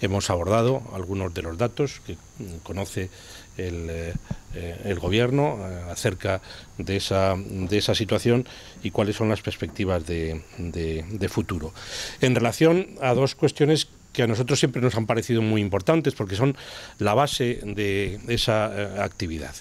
Hemos abordado algunos de los datos que mm, conoce el, eh, gobierno eh, acerca de esa, de esa situación y cuáles son las perspectivas de, de futuro. En relación a dos cuestiones que a nosotros siempre nos han parecido muy importantes porque son la base de esa eh, actividad.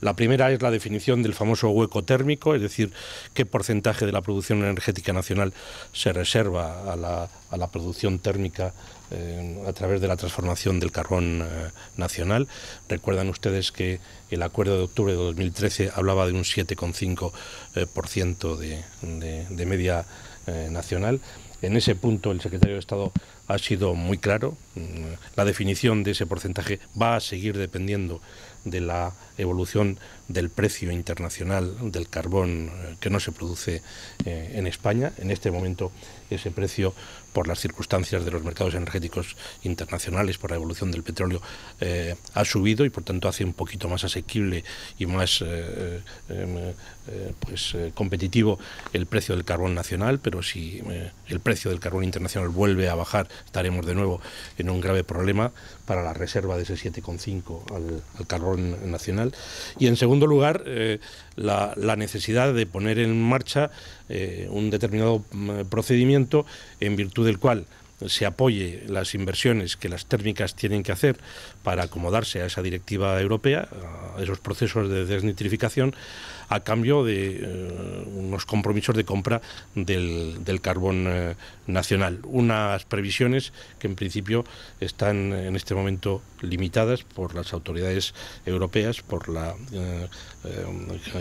La primera es la definición del famoso hueco térmico, es decir, qué porcentaje de la producción energética nacional se reserva a la, producción térmica eh, a través de la transformación del carbón eh, nacional. Recuerdan ustedes que el acuerdo de octubre de 2013 hablaba de un 7,5% de, media nacional. En ese punto el secretario de Estado ha sido muy claro. La definición de ese porcentaje va a seguir dependiendo de la evolución del precio internacional del carbón eh, que no se produce eh, en España. En este momento ese precio, por las circunstancias de los mercados energéticos internacionales, por la evolución del petróleo, eh, ha subido y por tanto hace un poquito más asequible y más em, pues, competitivo el precio del carbón nacional, pero si el precio del carbón internacional vuelve a bajar, estaremos de nuevo en un grave problema para la reserva de ese 7,5 al, carbón nacional. Y en segundo lugar, eh, la, necesidad de poner en marcha eh, un determinado mm, procedimiento en virtud del cual se apoye las inversiones que las térmicas tienen que hacer para acomodarse a esa directiva europea, a esos procesos de desnitrificación, a cambio de eh, unos compromisos de compra del, carbón eh, nacional. Unas previsiones que en principio están en este momento limitadas por las autoridades europeas, por la eh,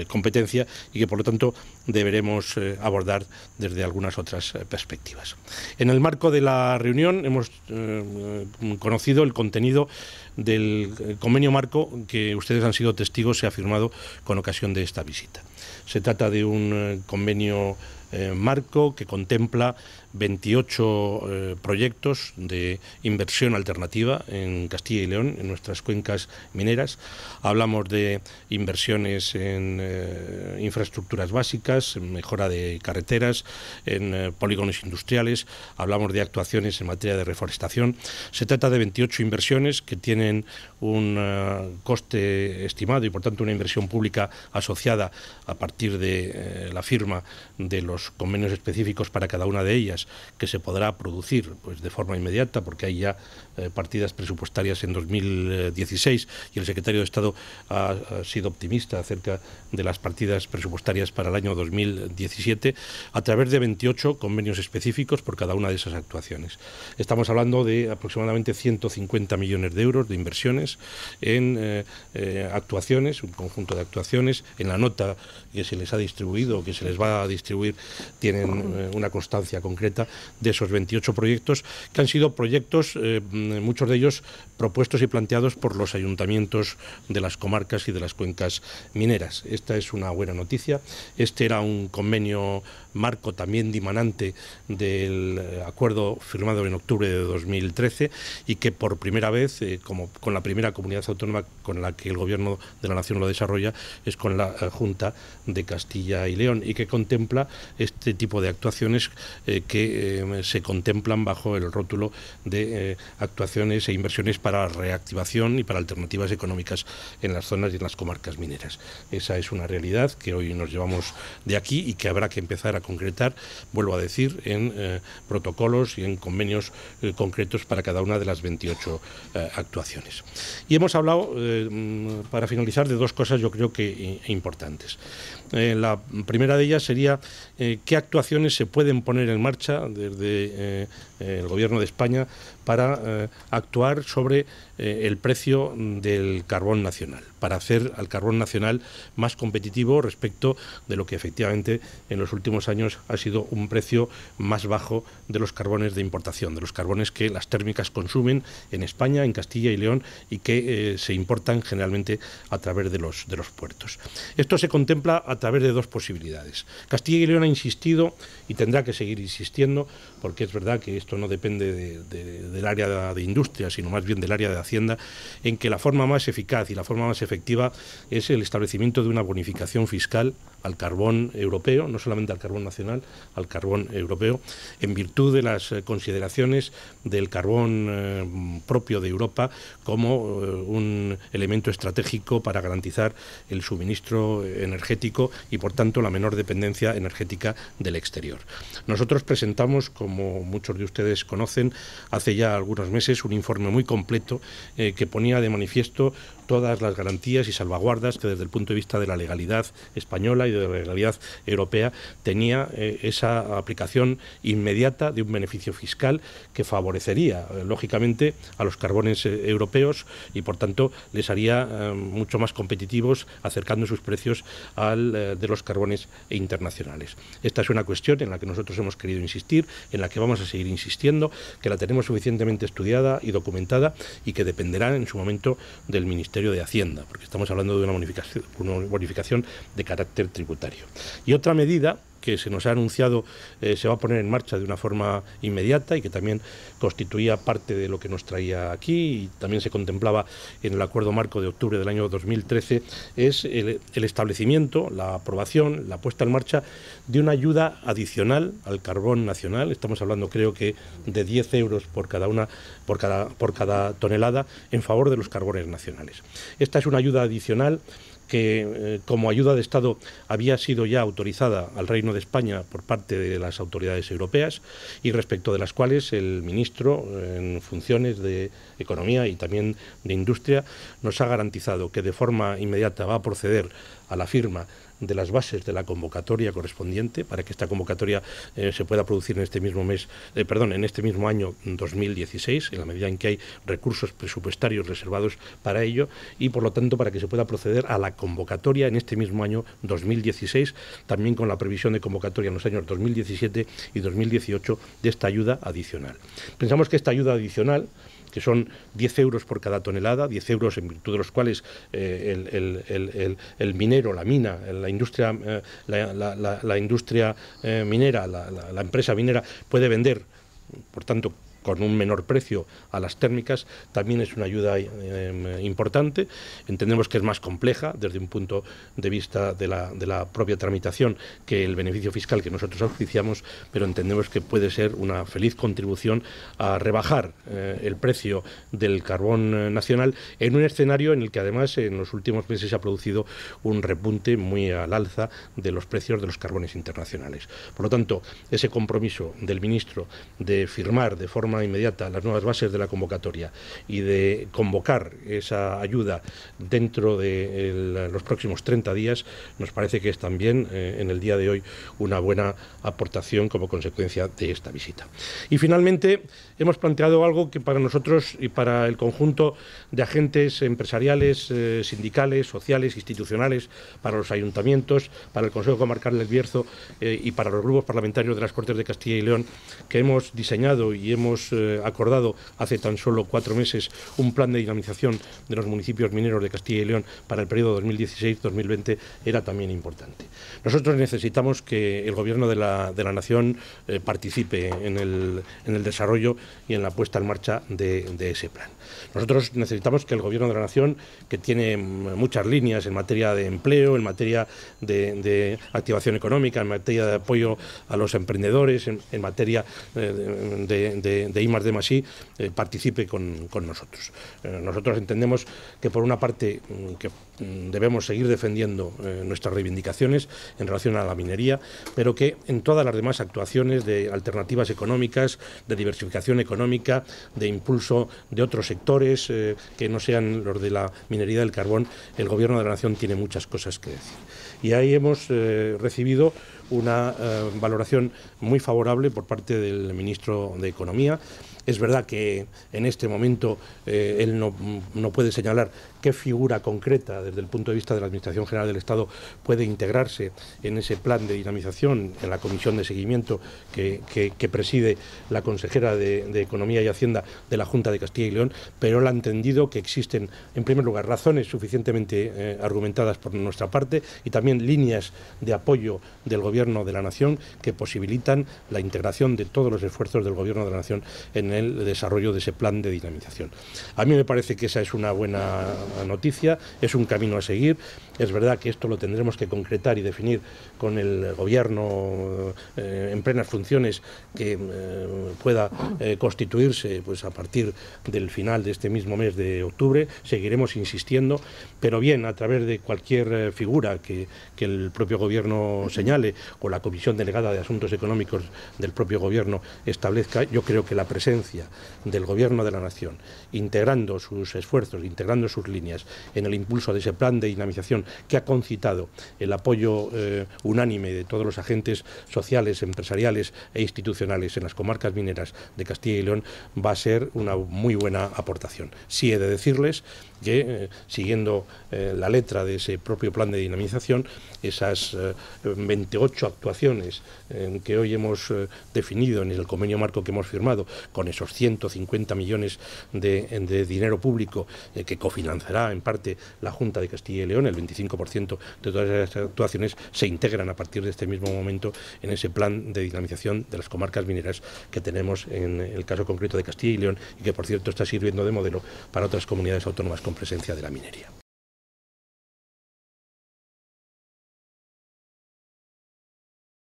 competencia y que por lo tanto deberemos abordar desde algunas otras perspectivas. En el marco de la reunión hemos eh, eh, conocido el contenido del eh, convenio marco que ustedes han sido testigos se ha firmado con ocasión de esta visita. Se trata de un eh, convenio eh, marco que contempla 28 proyectos de inversión alternativa en Castilla y León, en nuestras cuencas mineras. Hablamos de inversiones en infraestructuras básicas, mejora de carreteras, en polígonos industriales, hablamos de actuaciones en materia de reforestación. Se trata de 28 inversiones que tienen un eh, coste estimado y por tanto una inversión pública asociada a partir de eh, la firma de los convenios específicos para cada una de ellas que se podrá producir pues de forma inmediata porque hay ya eh, partidas presupuestarias en 2016 y el secretario de Estado ha, ha sido optimista acerca de las partidas presupuestarias para el año 2017 a través de 28 convenios específicos por cada una de esas actuaciones. Estamos hablando de aproximadamente 150 millones de euros de inversiones, en eh, eh, actuaciones, un conjunto de actuaciones. En la nota que se les ha distribuido o que se les va a distribuir tienen eh, una constancia concreta de esos 28 proyectos, que han sido proyectos, mm, muchos de ellos propuestos y planteados por los ayuntamientos de las comarcas y de las cuencas mineras. Esta es una buena noticia. Este era un convenio marco también dimanante del acuerdo firmado en octubre de 2013 y que por primera vez, como con la primera comunidad autónoma con la que el gobierno de la nación lo desarrolla, es con la eh, Junta de Castilla y León, y que contempla este tipo de actuaciones eh, que eh, se contemplan bajo el rótulo de actuaciones e inversiones para reactivación y para alternativas económicas en las zonas y en las comarcas mineras. Esa es una realidad que hoy nos llevamos de aquí y que habrá que empezar a concretar, vuelvo a decir, en protocolos y en convenios concretos para cada una de las 28 actuaciones. Y hemos hablado, eh, mm, para finalizar, de dos cosas yo creo que eh, importantes. Eh, la primera de ellas sería eh, qué actuaciones se pueden poner en marcha desde eh, el Gobierno de España para actuar sobre el precio del carbón nacional, para hacer al carbón nacional más competitivo respecto de lo que efectivamente en los últimos años ha sido un precio más bajo de los carbones de importación, de los carbones que las térmicas consumen en España, en Castilla y León y que se importan generalmente a través de los, de los puertos. Esto se contempla a a través de dos posibilidades. Castilla y León ha insistido y tendrá que seguir insistiendo, porque es verdad que esto no depende del área de industria, sino más bien del área de Hacienda, en que la forma más eficaz y la forma más efectiva es el establecimiento de una bonificación fiscal al carbón europeo, no solamente al carbón nacional, al carbón europeo, en virtud de las eh, consideraciones del carbón eh, propio de Europa como eh, un elemento estratégico para garantizar el suministro energético y, por tanto, la menor dependencia energética del exterior. Nosotros presentamos, como muchos de ustedes conocen, hace ya algunos meses un informe muy completo que ponía de manifiesto todas las garantías y salvaguardas que desde el punto de vista de la legalidad española y de la legalidad europea tenía eh, esa aplicación inmediata de un beneficio fiscal que favorecería, eh, lógicamente, a los carbones eh, europeos y, por tanto, les haría mucho más competitivos acercando sus precios al de los carbones internacionales. Esta es una cuestión en la que nosotros hemos querido insistir, en la que vamos a seguir insistiendo, que la tenemos suficientemente estudiada y documentada y que dependerá en su momento del Ministerio de Hacienda, porque estamos hablando de una bonificación, una bonificación de carácter tributario. Y otra medida que se nos ha anunciado eh, se va a poner en marcha de una forma inmediata y que también constituía parte de lo que nos traía aquí y también se contemplaba en el acuerdo marco de octubre del año 2013, es el, establecimiento, la aprobación, la puesta en marcha de una ayuda adicional al carbón nacional. Estamos hablando creo que de 10 euros por cada, una, por cada, por cada tonelada en favor de los carbones nacionales. Esta es una ayuda adicional que eh, como ayuda de Estado había sido ya autorizada al Reino de España por parte de las autoridades europeas y respecto de las cuales el ministro eh, en funciones de Economía y también de Industria nos ha garantizado que de forma inmediata va a proceder a la firma de las bases de la convocatoria correspondiente para que esta convocatoria eh, se pueda producir en este mismo mes, eh, perdón, en este mismo año 2016, en la medida en que hay recursos presupuestarios reservados para ello y por lo tanto para que se pueda proceder a la convocatoria en este mismo año 2016, también con la previsión de convocatoria en los años 2017 y 2018 de esta ayuda adicional. Pensamos que esta ayuda adicional que son 10 euros por cada tonelada, 10 euros en virtud de los cuales eh, el, minero, la mina, la industria, eh, la, la, industria eh, minera, la empresa minera puede vender, por tanto, con un menor precio a las térmicas también es una ayuda eh, importante. Entendemos que es más compleja desde un punto de vista de la, propia tramitación que el beneficio fiscal que nosotros auspiciamos, pero entendemos que puede ser una feliz contribución a rebajar eh, el precio del carbón eh, nacional en un escenario en el que además en los últimos meses se ha producido un repunte muy al alza de los precios de los carbones internacionales. Por lo tanto, ese compromiso del ministro de firmar de forma inmediata las nuevas bases de la convocatoria y de convocar esa ayuda dentro de los próximos 30 días, nos parece que es también eh, en el día de hoy una buena aportación como consecuencia de esta visita. Y finalmente, hemos planteado algo que para nosotros y para el conjunto de agentes empresariales, eh, sindicales, sociales, institucionales, para los ayuntamientos, para el Consejo Comarcal del Bierzo eh, y para los grupos parlamentarios de las Cortes de Castilla y León, que hemos diseñado y hemos eh, acordado hace tan solo cuatro meses un plan de dinamización de los municipios mineros de Castilla y León para el periodo 2016-2020 era también importante. Nosotros necesitamos que el Gobierno de la, Nación eh, participe en el, desarrollo y en la puesta en marcha de, ese plan. Nosotros necesitamos que el Gobierno de la Nación, que tiene mm, muchas líneas en materia de empleo, en materia de, activación económica, en materia de apoyo a los emprendedores, en, materia eh, de, de I más D eh, participe con, nosotros. Eh, nosotros entendemos que por una parte mm, que mm, debemos seguir defendiendo eh, nuestras reivindicaciones en relación a la minería, pero que en todas las demás actuaciones de alternativas económicas, de diversificación económica, de impulso de otros sectores que no sean los de la minería del carbón, el Gobierno de la Nación tiene muchas cosas que decir. Y ahí hemos recibido una eh, valoración muy favorable por parte del ministro de Economía. Es verdad que en este momento eh, él no, puede señalar qué figura concreta desde el punto de vista de la Administración General del Estado puede integrarse en ese plan de dinamización, en la comisión de seguimiento que, preside la consejera de, Economía y Hacienda de la Junta de Castilla y León, pero él ha entendido que existen, en primer lugar, razones suficientemente eh, argumentadas por nuestra parte y también líneas de apoyo del Gobierno de la Nación que posibilitan la integración de todos los esfuerzos del Gobierno de la Nación en el desarrollo de ese plan de dinamización. A mí me parece que esa es una buena noticia, es un camino a seguir. Es verdad que esto lo tendremos que concretar y definir con el Gobierno eh, en plenas funciones que eh, pueda eh, constituirse pues, a partir del final de este mismo mes de octubre. Seguiremos insistiendo, pero bien, a través de cualquier figura que el propio Gobierno señale, o la Comisión Delegada de Asuntos Económicos del propio Gobierno establezca, yo creo que la presencia del Gobierno de la Nación, integrando sus esfuerzos, integrando sus líneas en el impulso de ese plan de dinamización que ha concitado el apoyo eh, unánime de todos los agentes sociales, empresariales e institucionales en las comarcas mineras de Castilla y León, va a ser una muy buena aportación. Sí he de decirles que, eh, siguiendo eh, la letra de ese propio plan de dinamización, esas 28 actuaciones eh, que hoy hemos eh, definido en el convenio marco que hemos firmado, con esos 150 millones de, dinero público eh, que cofinanciará en parte la Junta de Castilla y León, el 25% de todas esas actuaciones se integran a partir de este mismo momento en ese plan de dinamización de las comarcas mineras que tenemos en el caso concreto de Castilla y León y que, por cierto, está sirviendo de modelo para otras comunidades autónomas con presencia de la minería.